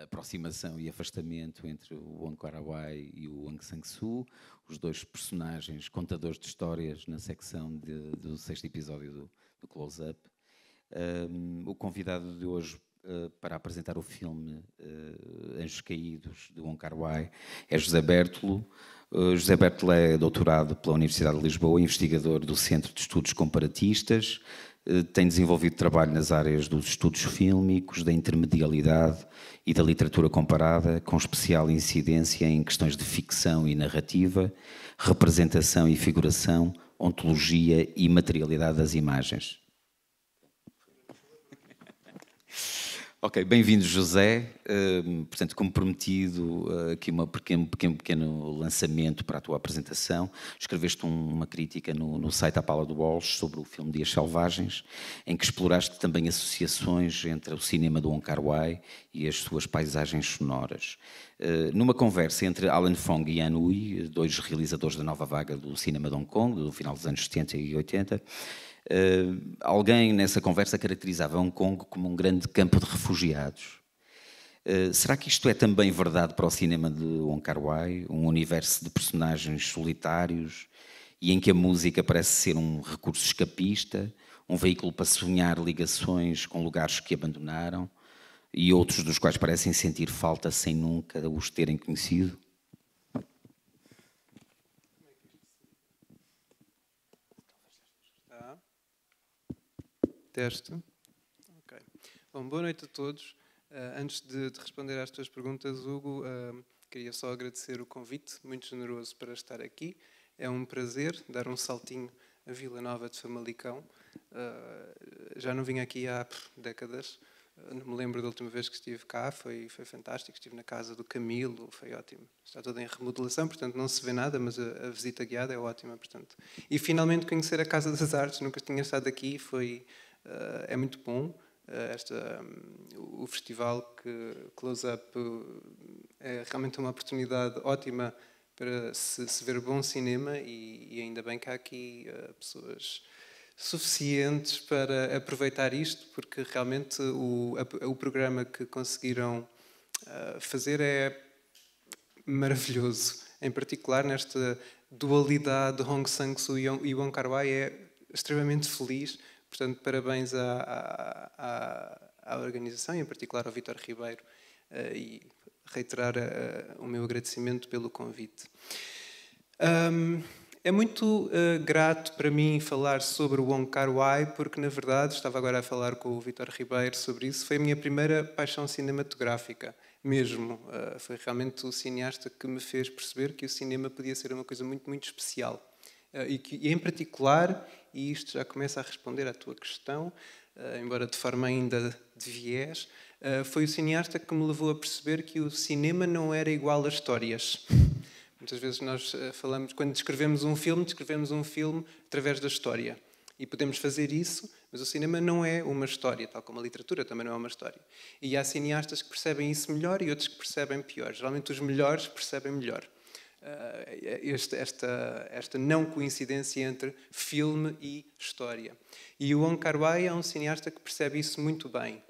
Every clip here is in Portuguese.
aproximação e afastamento entre o Wong Kar-wai e o Wang Sang Suu, os dois personagens contadores de histórias na secção de, do sexto episódio do, do Close Up. Um, o convidado de hoje uh, para apresentar o filme uh, Anjos Caídos de Wong Kar-wai é José Bertolo. Eh, José Bertelé é doutorado pela Universidade de Lisboa, investigador do Centro de Estudos Comparatistas, eh, tem desenvolvido trabalho nas áreas dos estudos fílmicos, da intermedialidade e da literatura comparada, com especial incidência em questões de ficção e narrativa, representação e figuração, ontologia e materialidade das imagens. Ok, bem-vindo José. Uh, portanto, como prometido, uh, aqui um pequeno, pequeno, pequeno lançamento para a tua apresentação. Escreveste um, uma crítica no, no site A Paula do Walsh sobre o filme Dias Selvagens, em que exploraste também associações entre o cinema do Wong Kar-wai e as suas paisagens sonoras. Uh, numa conversa entre Alan Fong e Anhui, dois realizadores da nova vaga do cinema de Hong Kong, do final dos anos 70 e 80, Uh, alguém nessa conversa caracterizava Hong Kong como um grande campo de refugiados. Uh, será que isto é também verdade para o cinema de Wong Kar Wai, um universo de personagens solitários e em que a música parece ser um recurso escapista, um veículo para sonhar ligações com lugares que abandonaram e outros dos quais parecem sentir falta sem nunca os terem conhecido? Teste. Ok. Bom, boa noite a todos. Uh, antes de, de, responder às tuas perguntas, Hugo, uh, queria só agradecer o convite, muito generoso para estar aqui. É um prazer dar um saltinho à Vila Nova de Famalicão. Uh, já não vim aqui há pff, décadas, não me lembro da última vez que estive cá, foi, foi fantástico. Estive na casa do Camilo, foi ótimo. Está toda em remodelação, portanto não se vê nada, mas a, a, visita guiada é ótima. Portanto. E finalmente conhecer a Casa das Artes, nunca tinha estado aqui, foi eh, é muito bom. Eh, esta, o festival que Close Up eh, é realmente uma oportunidade ótima para se, se ver bom cinema e, e, ainda bem que há aqui pessoas suficientes para aproveitar isto, porque realmente o, o programa que conseguiram fazer é maravilhoso. Em particular, nesta dualidade Hong Sang-soo e Wong Kar-wai é extremamente feliz Portanto, parabéns à, à, à organização em particular, ao Vitor Ribeiro uh, e reiterar uh, o meu agradecimento pelo convite. Um, é muito uh, grato para mim falar sobre o Wong Kar Wai, porque na verdade estava agora a falar com o Vitor Ribeiro sobre isso. Foi a minha primeira paixão cinematográfica, mesmo. Uh, foi realmente o cineasta que me fez perceber que o cinema podia ser uma coisa muito, muito especial. Uh, e que, e em particular, e isto já começa a responder à tua questão, eh, embora de forma ainda de viés, eh, foi o cineasta que me levou a perceber que o cinema não era igual a histórias. Muitas vezes nós eh, falamos, quando descrevemos um filme, descrevemos um filme através da história. E podemos fazer isso, mas o cinema não é uma história, tal como a literatura também não é uma história. E há cineastas que percebem isso melhor e outros que percebem pior. Geralmente os melhores percebem melhor. Eh, eh, este, esta, esta não coincidência entre filme e história. E o Wong Kar-wai é um cineasta que percebe isso muito bem.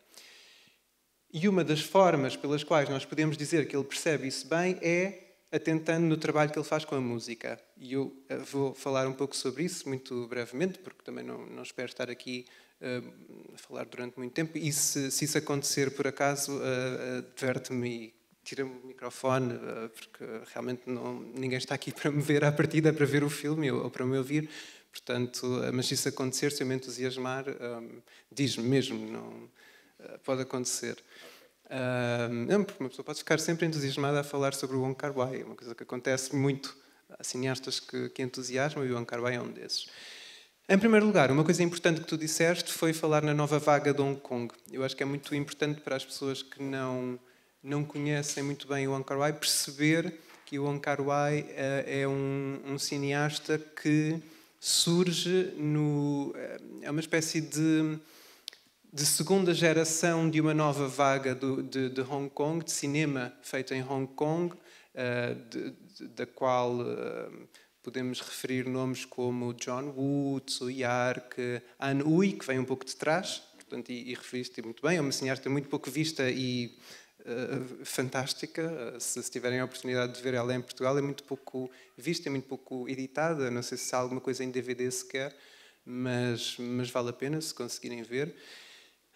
E uma das formas pelas quais nós podemos dizer que ele percebe isso bem é atentando no trabalho que ele faz com a música. E eu eh, vou falar um pouco sobre isso, muito brevemente, porque também não, não espero estar aqui uh, a falar durante muito tempo. E se, se isso acontecer por acaso, uh, adverte-me tira-me o microfone, eh, porque realmente não, ninguém está aqui para me ver à partida, para ver o filme ou para me ouvir. Portanto, eh, mas se isso acontecer, se eu me entusiasmar, um, ehm, diz-me mesmo, não, eh, pode acontecer. Um, ehm, não, porque uma pessoa pode ficar sempre entusiasmada a falar sobre o Wong Kar Wai, é uma coisa que acontece muito. Há cineastas que, que entusiasmam e o Wong Kar Wai é um desses. Em primeiro lugar, uma coisa importante que tu disseste foi falar na nova vaga de Hong Kong. Eu acho que é muito importante para as pessoas que não não conhecem muito bem o Wong perceber que o Wong eh, é um, um, cineasta que surge no eh, é uma espécie de de segunda geração de uma nova vaga do, de, de, Hong Kong, de cinema feito em Hong Kong, eh, de, de, da qual podemos referir nomes como John Woo, Tsui Yark, An Ui, que vem um pouco de trás, portanto, e, e referiste muito bem, é uma cineasta muito pouco vista e eh, fantástica. Se, se tiverem a oportunidade de ver ela em Portugal, é muito pouco vista, é muito pouco editada. Não sei se há alguma coisa em DVD sequer, mas, mas vale a pena se conseguirem ver.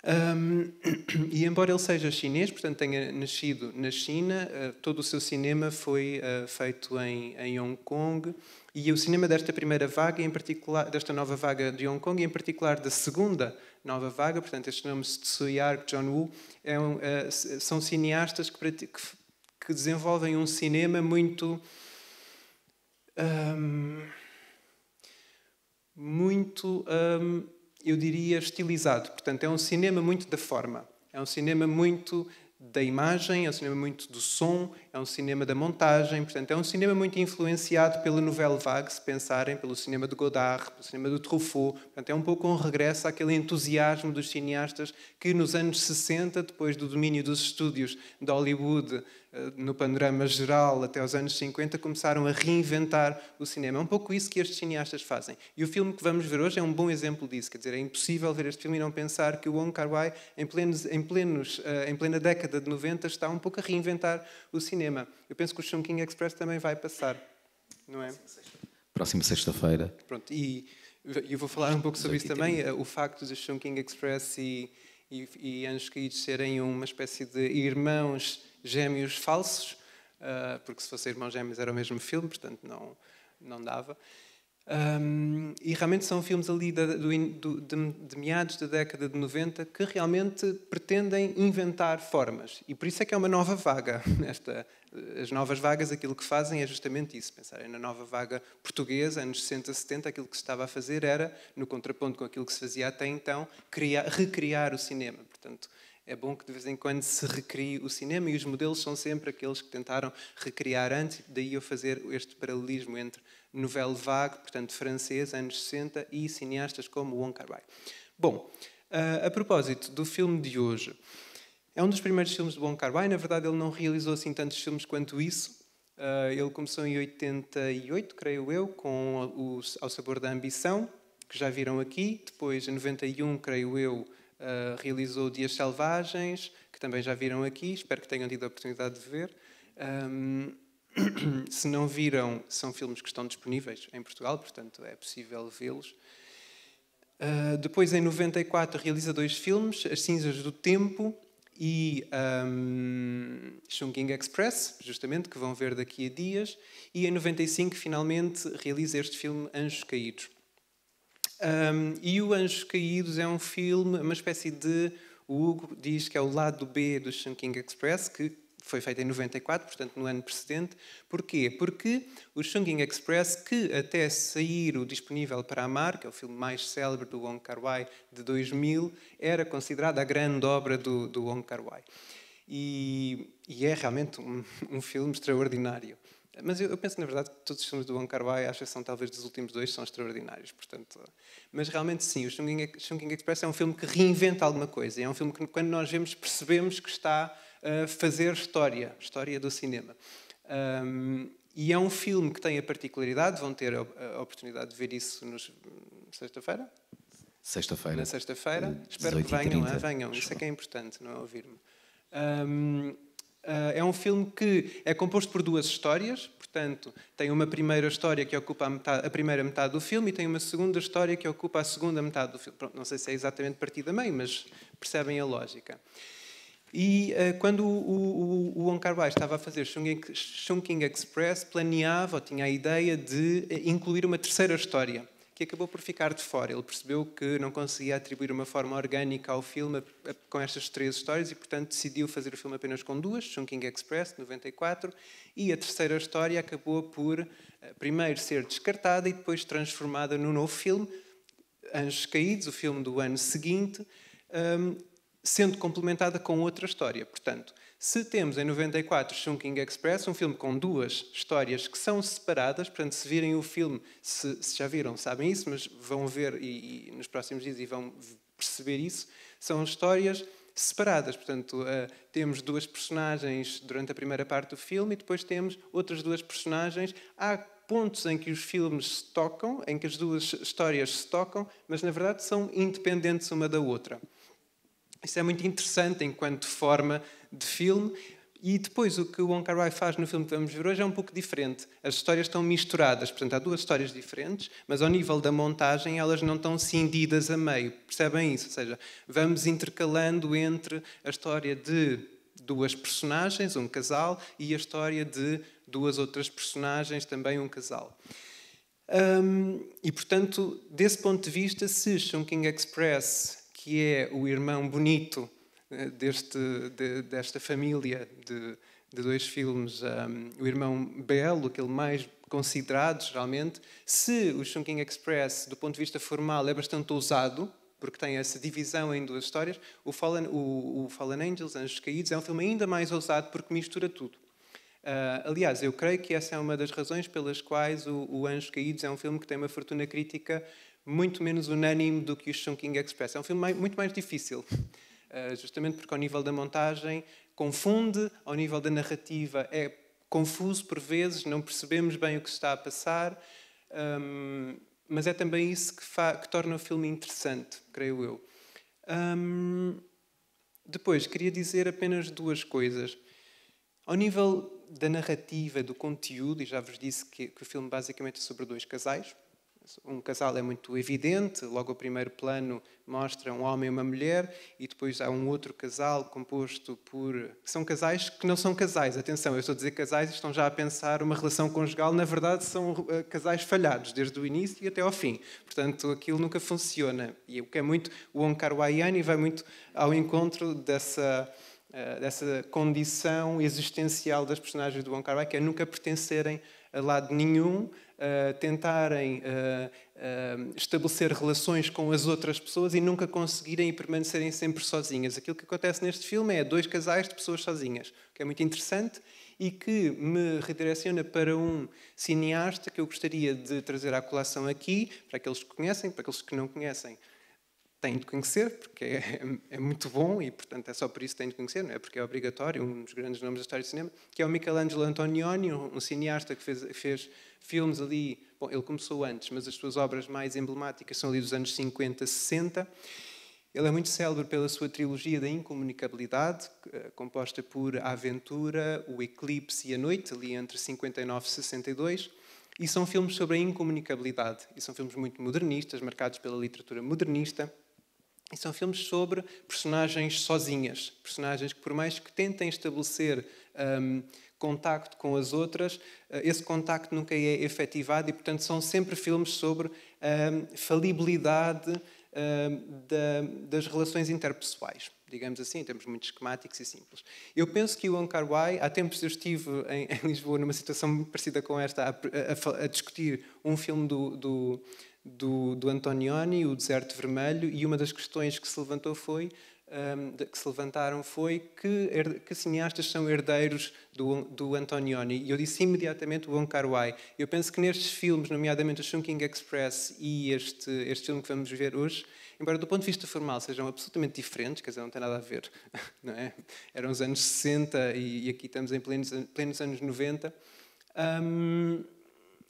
Um, e embora ele seja chinês, portanto tenha nascido na China, eh, todo o seu cinema foi uh, feito em, em, Hong Kong e o cinema desta primeira vaga, em particular desta nova vaga de Hong Kong e em particular da segunda Nova Vaga, portanto, estes nomes de Suyark, John Woo, é um, uh, são cineastas que, que, desenvolvem um cinema muito. Um, muito, um, eu diria, estilizado. Portanto, é um cinema muito da forma, é um cinema muito da imagem, é um cinema muito do som, é um cinema da montagem, portanto, é um cinema muito influenciado pela Nouvelle Vague, se pensarem, pelo cinema de Godard, pelo cinema do Truffaut. Portanto, é um pouco um regresso àquele entusiasmo dos cineastas que nos anos 60, depois do domínio dos estúdios de Hollywood eh, no panorama geral até os anos 50, começaram a reinventar o cinema. É um pouco isso que estes cineastas fazem. E o filme que vamos ver hoje é um bom exemplo disso. Quer dizer, é impossível ver este filme e não pensar que o Wong Kar-wai, em, plenos, em, plenos, eh, em plena década de 90, está um pouco a reinventar o cinema cinema. Eu penso que o Chungking Express também vai passar, não é? Próxima sexta-feira. Pronto, e eu vou falar um pouco sobre isso também, eh, o facto de Chungking Express e, e, e Anjos Caídos serem uma espécie de irmãos gêmeos falsos, eh, porque se fossem irmãos gêmeos era o mesmo filme, portanto não, não dava. Um, e realmente são filmes ali de, de, de, de, meados da década de 90 que realmente pretendem inventar formas. E por isso é que é uma nova vaga. Esta, eh, as novas vagas, aquilo que fazem é justamente isso. Pensarem na nova vaga portuguesa, anos 60, 70, aquilo que se estava a fazer era, no contraponto com aquilo que se fazia até então, criar, recriar o cinema. Portanto, é bom que de vez em quando se recrie o cinema e os modelos são sempre aqueles que tentaram recriar antes, daí eu fazer este paralelismo entre nouvelle vague, portanto francês, anos 60, e cineastas como Wong Kar-wai. Bom, ah, a propósito do filme de hoje, é um dos primeiros filmes de Wong Kar-wai, na verdade ele não realizou assim tantos filmes quanto isso, ah, ele começou em 88, creio eu, com o Ao Sabor da Ambição, que já viram aqui, depois em 91, creio eu, uh, realizou Dias Selvagens, que também já viram aqui, espero que tenham tido a oportunidade de ver. Um, se não viram, são filmes que estão disponíveis em Portugal, portanto é possível vê-los. Uh, depois, em 94, realiza dois filmes, As Cinzas do Tempo e um, Chungking Express, justamente, que vão ver daqui a dias. E em 95, finalmente, realiza este filme Anjos Caídos. Um, e o Anjos Caídos é um filme, uma espécie de. O Hugo diz que é o lado B do Shunking Express, que foi feito em 94, portanto no ano precedente. Porquê? Porque o Shunking Express, que até sair o disponível para amar, que é o filme mais célebre do Wong Kar Wai de 2000, era considerado a grande obra do, do Wong Kar Wai. E, e é realmente um, um filme extraordinário. Mas eu, eu, penso, na verdade, que todos os filmes do Wong Kar-wai, à exceção talvez dos últimos dois, são extraordinários. Portanto, mas realmente sim, o Chungking Express é um filme que reinventa alguma coisa. É um filme que, quando nós vemos, percebemos que está eh, a fazer história, história do cinema. Um, e é um filme que tem a particularidade, vão ter a oportunidade de ver isso nos, hum, sexta-feira? Sexta-feira. Na sexta-feira. Espero que venham, eh, venham. Isso é que é importante, não é ouvir-me. Um, ah, é um filme que é composto por duas histórias, portanto, tem uma primeira história que ocupa a, metade, a, primeira metade do filme e tem uma segunda história que ocupa a segunda metade do filme. Pronto, não sei se é exatamente partida meio, mas percebem a lógica. E uh, quando o, o, o, Wong Kar Wai estava a fazer Chungking Express, planeava ou tinha a ideia de eh, incluir uma terceira história que acabou por ficar de fora. Ele percebeu que não conseguia atribuir uma forma orgânica ao filme eh, com estas três histórias e, portanto, decidiu fazer o filme apenas com duas, Chunking Express, de 94, e a terceira história acabou por, eh, primeiro, ser descartada e depois transformada num novo filme, Anjos Caídos, o filme do ano seguinte, ehm, sendo complementada com outra história. Portanto, se temos em 94 Shunking Express, um filme com duas histórias que são separadas, portanto, se virem o filme, se, se já viram, sabem isso, mas vão ver e, e, nos próximos dias e vão perceber isso, são histórias separadas. Portanto, uh, temos duas personagens durante a primeira parte do filme e depois temos outras duas personagens. Há pontos em que os filmes se tocam, em que as duas histórias se tocam, mas na verdade são independentes uma da outra. Isso é muito interessante enquanto forma de filme. E depois o que o Wong Kar Wai faz no filme que vamos ver hoje é um pouco diferente. As histórias estão misturadas, portanto há duas histórias diferentes, mas ao nível da montagem elas não estão cindidas a meio. Percebem isso? Ou seja, vamos intercalando entre a história de duas personagens, um casal, e a história de duas outras personagens, também um casal. Hum, e portanto, desse ponto de vista, se Chungking Express que é o irmão bonito eh, deste, de, desta família de, de dois filmes, um, o irmão belo, aquele mais considerado geralmente, se o Shunking Express, do ponto de vista formal, é bastante ousado, porque tem essa divisão em duas histórias, o Fallen, o, o Fallen Angels, Anjos Caídos, é um filme ainda mais ousado porque mistura tudo. Uh, aliás, eu creio que essa é uma das razões pelas quais o, o Anjos Caídos é um filme que tem uma fortuna crítica muito menos unânime do que o Shunking Express. É um filme muito mais difícil, eh, justamente porque ao nível da montagem confunde, ao nível da narrativa é confuso por vezes, não percebemos bem o que está a passar, um, ehm, mas é também isso que, que, torna o filme interessante, creio eu. Um, ehm, depois, queria dizer apenas duas coisas. Ao nível da narrativa, do conteúdo, e já vos disse que, que o filme basicamente é sobre dois casais, um casal é muito evidente, logo o primeiro plano mostra um homem e uma mulher, e depois há um outro casal composto por. São casais que não são casais, atenção, eu estou a dizer casais e estão já a pensar uma relação conjugal, na verdade são eh, casais falhados, desde o início e até ao fim. Portanto, aquilo nunca funciona. E o que é muito. O Onkar vai muito ao encontro dessa eh, dessa condição existencial das personagens do Wong que é nunca pertencerem a lado nenhum, eh, tentarem uh, estabelecer relações com as outras pessoas e nunca conseguirem e permanecerem sempre sozinhas. Aquilo que acontece neste filme é dois casais de pessoas sozinhas, o que é muito interessante e que me redireciona para um cineasta que eu gostaria de trazer à colação aqui, para aqueles que conhecem, para aqueles que não conhecem tem de conhecer, porque é, é, muito bom e, portanto, é só por isso que tem de conhecer, não é porque é obrigatório, um dos grandes nomes da história do cinema, que é o Michelangelo Antonioni, um cineasta que fez, fez filmes ali, bom, ele começou antes, mas as suas obras mais emblemáticas são ali dos anos 50, 60. Ele é muito célebre pela sua trilogia da incomunicabilidade, eh, composta por A Aventura, O Eclipse e A Noite, ali entre 59 e 62. E são filmes sobre a incomunicabilidade. E são filmes muito modernistas, marcados pela literatura modernista. E são filmes sobre personagens sozinhas, personagens que, por mais que tentem estabelecer um, contacto com as outras, eh, esse contacto nunca é efetivado e, portanto, são sempre filmes sobre a hum, falibilidade um, das relações interpessoais digamos assim, em termos muito esquemáticos e simples. Eu penso que o Wong Kar Wai, há tempos eu estive em, em Lisboa numa situação parecida com esta, a, a, a discutir um filme do, do, do, do Antonioni, o Deserto Vermelho, e uma das questões que se levantou foi ehm, que se levantaram foi que, que cineastas são herdeiros do, do Antonioni. E eu disse imediatamente o Wong Kar Wai. Eu penso que nestes filmes, nomeadamente o Shunking Express e este, este filme que vamos ver hoje, embora do ponto de vista formal sejam absolutamente diferentes, quer dizer, não tem nada a ver, não é? Eram os anos 60 e, e aqui estamos em plenos, plenos anos 90. Um, ehm,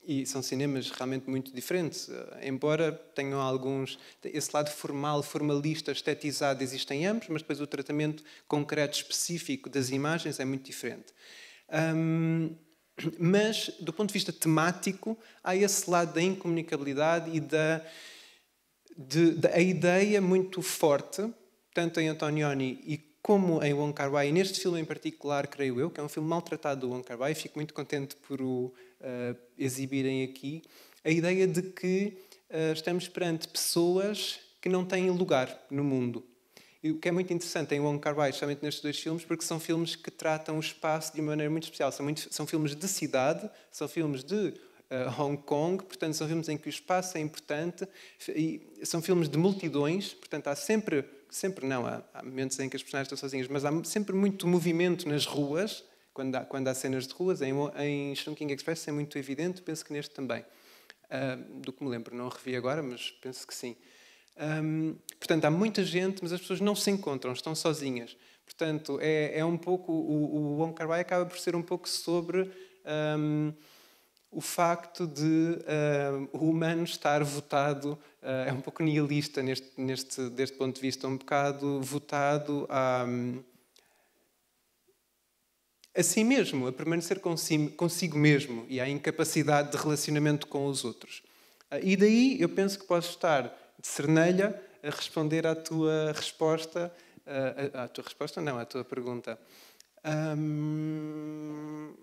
e são cinemas realmente muito diferentes, eh, embora tenham alguns. Esse lado formal, formalista, estetizado, existem ambos, mas depois o tratamento concreto, específico das imagens é muito diferente. mas, do ponto de vista temático, há esse lado da incomunicabilidade e da. De, da ideia muito forte, tanto em Antonioni e como em Wong Kar Wai, e neste filme em particular, creio eu, que é um filme maltratado do Wong Kar Wai, fico muito contente por o uh, exibirem aqui, a ideia de que uh, estamos perante pessoas que não têm lugar no mundo. E o que é muito interessante em Wong Kar-wai, justamente nestes dois filmes, porque são filmes que tratam o espaço de uma maneira muito especial. São, muito, são filmes de cidade, são filmes de Uh, Hong Kong, portanto, são filmes em que o espaço é importante e são filmes de multidões, portanto, há sempre, sempre não, há, momentos em que as personagens estão sozinhas, mas há sempre muito movimento nas ruas quando há, quando há cenas de ruas, em, em Express é muito evidente, penso que neste também. Uh, do que me lembro, não revi agora, mas penso que sim. Um, portanto, há muita gente, mas as pessoas não se encontram, estão sozinhas. Portanto, é, é um pouco, o, o Wong Kar Wai acaba por ser um pouco sobre um, o facto de um, ah, o humano estar votado, uh, é um pouco nihilista neste, neste, deste ponto de vista, um bocado votado a a si mesmo, a permanecer consigo mesmo e à incapacidade de relacionamento com os outros. Ah, e daí eu penso que posso estar de cernelha a responder à tua resposta, ah, à, tua resposta não, à tua pergunta. Hum,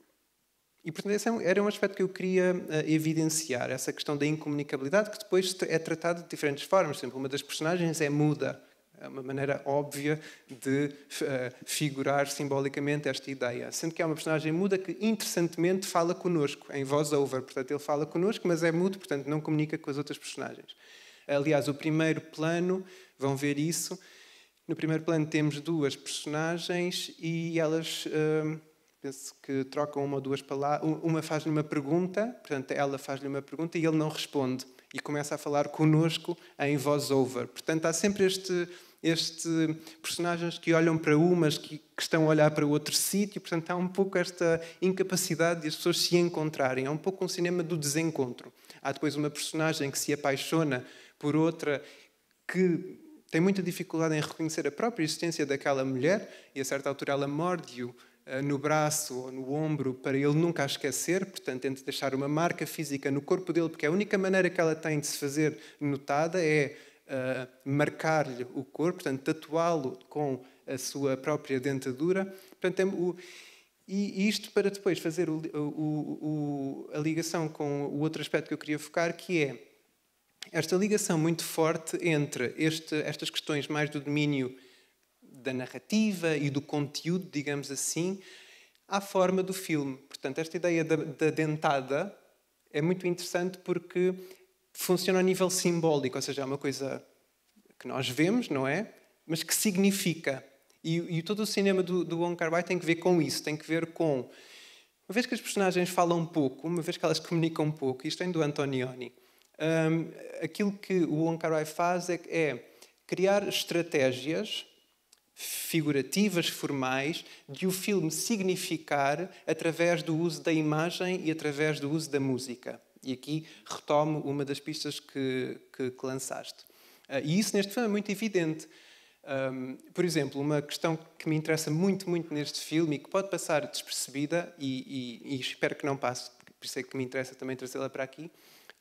e portanto esse é era um aspecto que eu queria ah, evidenciar, essa questão da incomunicabilidade que depois é tratada de diferentes formas. Por exemplo, uma das personagens é muda é uma maneira óbvia de uh, figurar simbolicamente esta ideia. Sendo que é uma personagem muda que, interessantemente, fala connosco, em voz over. Portanto, ele fala connosco, mas é mudo, portanto, não comunica com as outras personagens. Aliás, o primeiro plano, vão ver isso. No primeiro plano temos duas personagens e elas. Uh, penso que trocam uma ou duas palavras. Uma faz-lhe uma pergunta, portanto, ela faz-lhe uma pergunta e ele não responde e começa a falar conosco em voz over. Portanto, há sempre este este personagens que olham para umas que, que estão a olhar para outro sítio, portanto há um pouco esta incapacidade de as pessoas se encontrarem, há é um pouco um cinema do desencontro. Há depois uma personagem que se apaixona por outra que tem muita dificuldade em reconhecer a própria existência daquela mulher e a certa altura ela morde-o eh, no braço ou no ombro para ele nunca a esquecer, portanto, tem deixar uma marca física no corpo dele, porque a única maneira que ela tem de se fazer notada é marcar-lhe o corpo, portanto, tatuá-lo com a sua própria dentadura. Portanto, é o, e isto para depois fazer o, o, a ligação com o outro aspecto que eu queria focar, que é esta ligação muito forte entre este, estas questões mais do domínio da narrativa e do conteúdo, digamos assim, à forma do filme. Portanto, esta ideia da, da dentada é muito interessante porque funciona a nível simbólico, ou seja, é uma coisa que nós vemos, não é? Mas que significa. E, e todo o cinema do, do Wong Kar Wai tem que ver com isso, tem que ver com... Uma vez que as personagens falam pouco, uma vez que elas comunicam pouco, isto é do Antonioni, um, aquilo que o Wong Kar Wai faz é, é criar estratégias figurativas, formais, de o filme significar através do uso da imagem e através do uso da música. E aqui retomo uma das pistas que, que, que lançaste. Uh, e isso neste filme é muito evidente. Um, por exemplo, uma questão que me interessa muito, muito neste filme e que pode passar despercebida, e, e, e espero que não passe, por isso é que me interessa também trazê-la para aqui.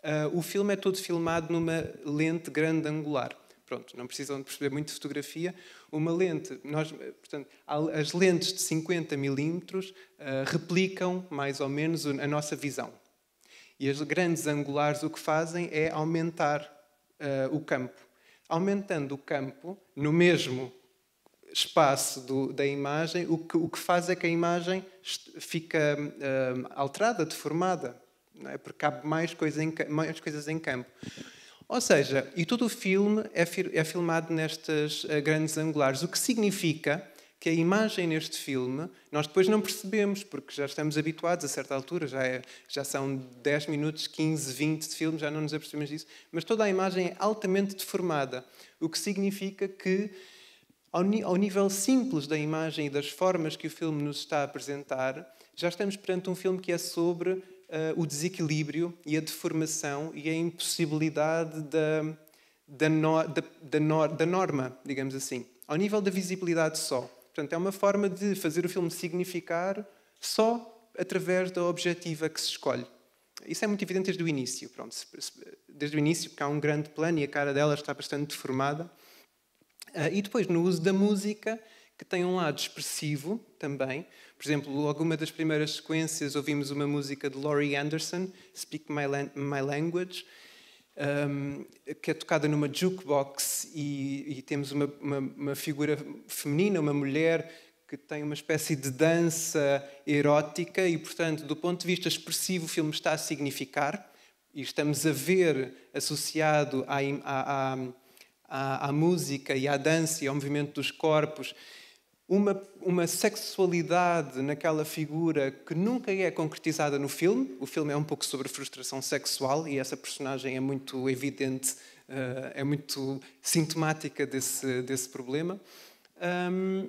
Uh, o filme é todo filmado numa lente grande angular. Pronto, não precisam de perceber muito de fotografia. Uma lente, nós, portanto, as lentes de 50 milímetros uh, replicam mais ou menos a nossa visão. E as grandes angulares o que fazem é aumentar uh, o campo. Aumentando o campo no mesmo espaço do, da imagem, o que, o que faz é que a imagem fica uh, alterada, deformada, é? porque cabe mais, coisa em, mais coisas em campo. Ou seja, e todo o filme é, é filmado nestas uh, grandes angulares, o que significa que a imagem neste filme nós depois não percebemos, porque já estamos habituados a certa altura, já, é, já são 10 minutos, 15, 20 de filme, já não nos apercebemos disso, mas toda a imagem é altamente deformada, o que significa que, ao, ao nível simples da imagem e das formas que o filme nos está a apresentar, já estamos perante um filme que é sobre uh, o desequilíbrio e a deformação e a impossibilidade da, da, no, da, da, da norma, digamos assim. Ao nível da visibilidade só. Portanto, é uma forma de fazer o filme significar só através da objetiva que se escolhe. Isso é muito evidente desde o início, pronto, desde o início, porque há um grande plano e a cara dela está bastante deformada. Ah, e depois, no uso da música, que tem um lado expressivo também. Por exemplo, alguma das primeiras sequências ouvimos uma música de Laurie Anderson, Speak My, Lan My Language, um, que é tocada numa jukebox e, e temos uma, uma, uma, figura feminina, uma mulher que tem uma espécie de dança erótica e, portanto, do ponto de vista expressivo, o filme está a significar e estamos a ver associado à, à, à, à música e à dança e ao movimento dos corpos uma, uma sexualidade naquela figura que nunca é concretizada no filme. O filme é um pouco sobre frustração sexual e essa personagem é muito evidente, eh, é muito sintomática desse, desse problema. Um,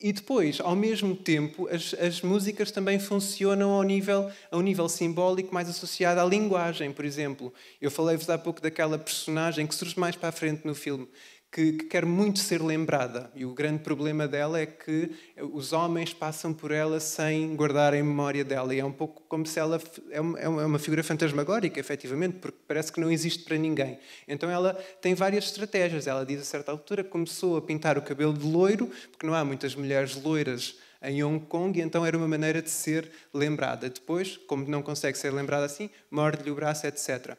e depois, ao mesmo tempo, as, as músicas também funcionam ao nível, a um nível simbólico mais associado à linguagem, por exemplo. Eu falei-vos há pouco daquela personagem que surge mais para a frente no filme, que, que, quer muito ser lembrada. E o grande problema dela é que os homens passam por ela sem guardar em memória dela. E é um pouco como se ela. É, é, é uma figura fantasmagórica, efetivamente, porque parece que não existe para ninguém. Então ela tem várias estratégias. Ela diz a certa altura que começou a pintar o cabelo de loiro, porque não há muitas mulheres loiras em Hong Kong, e então era uma maneira de ser lembrada. Depois, como não consegue ser lembrada assim, morde-lhe o braço, etc.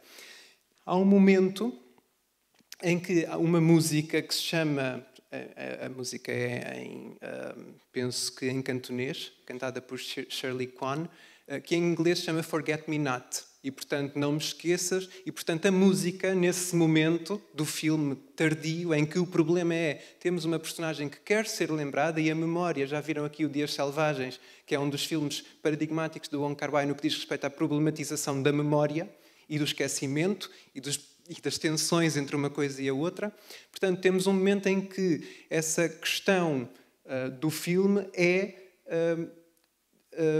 Há um momento em que há uma música que se chama. A, a, a música é em. Um, penso que em cantonês, cantada por Shirley Kwan, uh, que em inglês chama Forget Me Not. E portanto, não me esqueças. E portanto, a música, nesse momento do filme tardio, em que o problema é temos uma personagem que quer ser lembrada e a memória. Já viram aqui o Dias Selvagens, que é um dos filmes paradigmáticos do Wong Kar-wai no que diz respeito à problematização da memória e do esquecimento e dos e das tensões entre uma coisa e a outra. Portanto, temos um momento em que essa questão uh, do filme é um,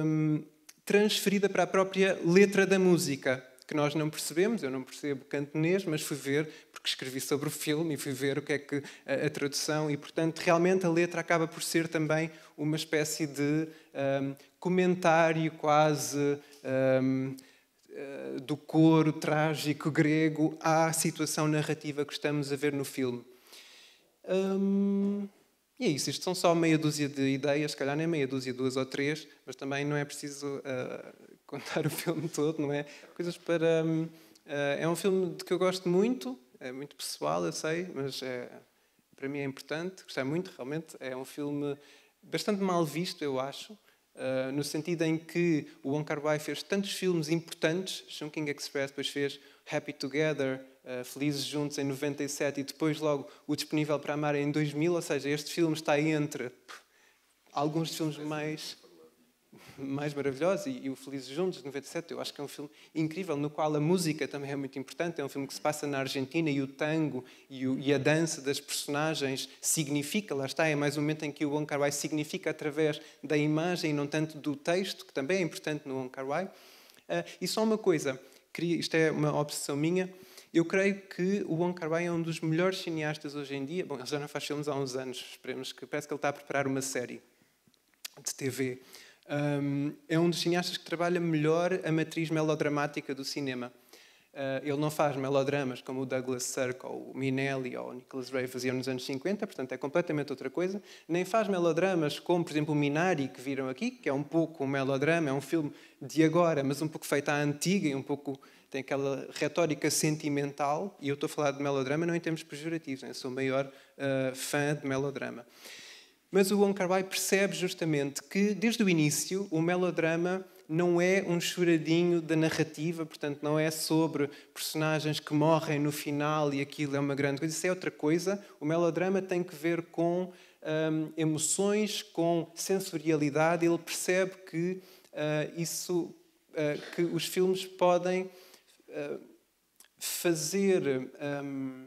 ah, um, ah, transferida para a própria letra da música, que nós não percebemos, eu não percebo cantonês, mas fui ver, porque escrevi sobre o filme e fui ver o que é que a, a tradução, e portanto, realmente a letra acaba por ser também uma espécie de um, comentário quase eh, do coro trágico grego à situação narrativa que estamos a ver no filme. Hum, e é isso, isto são só meia dúzia de ideias, se calhar nem meia dúzia, duas ou três, mas também não é preciso uh, contar o filme todo, não é? Coisas para. uh, é um filme de que eu gosto muito, é muito pessoal, eu sei, mas é, para mim é importante, gostei muito, realmente. É um filme bastante mal visto, eu acho, Uh, no sentido em que o Wong Kar-wai fez tantos filmes importantes, Shunking Express, depois fez Happy Together, uh, Felizes Juntos em 97 e depois logo o Disponível para Amar em 2000, ou seja, este filme está aí entre alguns filmes mais mais maravilhosa, e, e o Felizes Juntos, de 97, eu acho que é um filme incrível, no qual a música também é muito importante. É um filme que se passa na Argentina e o tango e, o, e a dança das personagens significa, lá está, é mais um momento em que o Wong Kar Wai significa através da imagem e não tanto do texto, que também é importante no Wong Kar Wai. Uh, ah, e só uma coisa, queria, isto é uma obsessão minha, eu creio que o Wong Kar-wai é um dos melhores cineastas hoje em dia. Bom, ele já não faz filmes há uns anos, esperemos que. Parece que ele está a preparar uma série de TV um, é um dos cineastas que trabalha melhor a matriz melodramática do cinema. Uh, ele não faz melodramas como o Douglas Sirk, ou o Minelli, ou o Nicholas Ray faziam nos anos 50, portanto é completamente outra coisa. Nem faz melodramas como, por exemplo, o Minari, que viram aqui, que é um pouco um melodrama, é um filme de agora, mas um pouco feito à antiga e um pouco tem aquela retórica sentimental. E eu estou a falar de melodrama não em termos pejorativos, né? sou o maior uh, fã de melodrama. Mas o Wong Kar-wai percebe justamente que, desde o início, o melodrama não é um choradinho da narrativa, portanto, não é sobre personagens que morrem no final e aquilo é uma grande coisa. Isso é outra coisa. O melodrama tem que ver com hum, emoções, com sensorialidade. Ele percebe que uh, isso, uh, que os filmes podem uh, fazer um,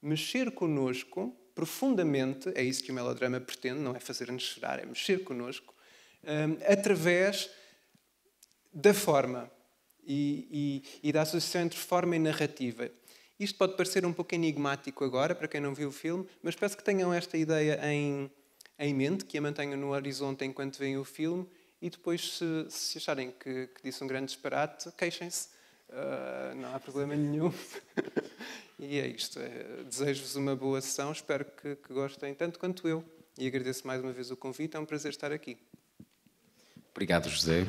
mexer conosco profundamente, é isso que o melodrama pretende, não é fazer-nos chorar, é mexer connosco, hum, através da forma e, e, e da associação entre forma e narrativa. Isto pode parecer um pouco enigmático agora, para quem não viu o filme, mas peço que tenham esta ideia em, em mente, que a mantenham no horizonte enquanto veem o filme, e depois, se, se acharem que, que, disse um grande disparate, queixem-se. Uh, não há problema nenhum. E é isto. É, desejo-vos uma boa sessão, espero que, que gostem tanto quanto eu. E agradeço mais uma vez o convite, é um prazer estar aqui. Obrigado, José.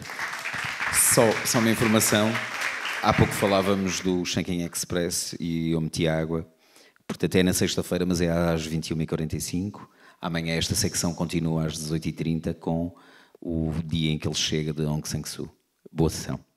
Só, só uma informação. Há pouco falávamos do Shanking Express e eu meti água. Portanto, é na sexta-feira, mas é às 21h45. Amanhã esta secção continua às 18h30 com o dia em que ele chega de Aung San Suu. Boa sessão.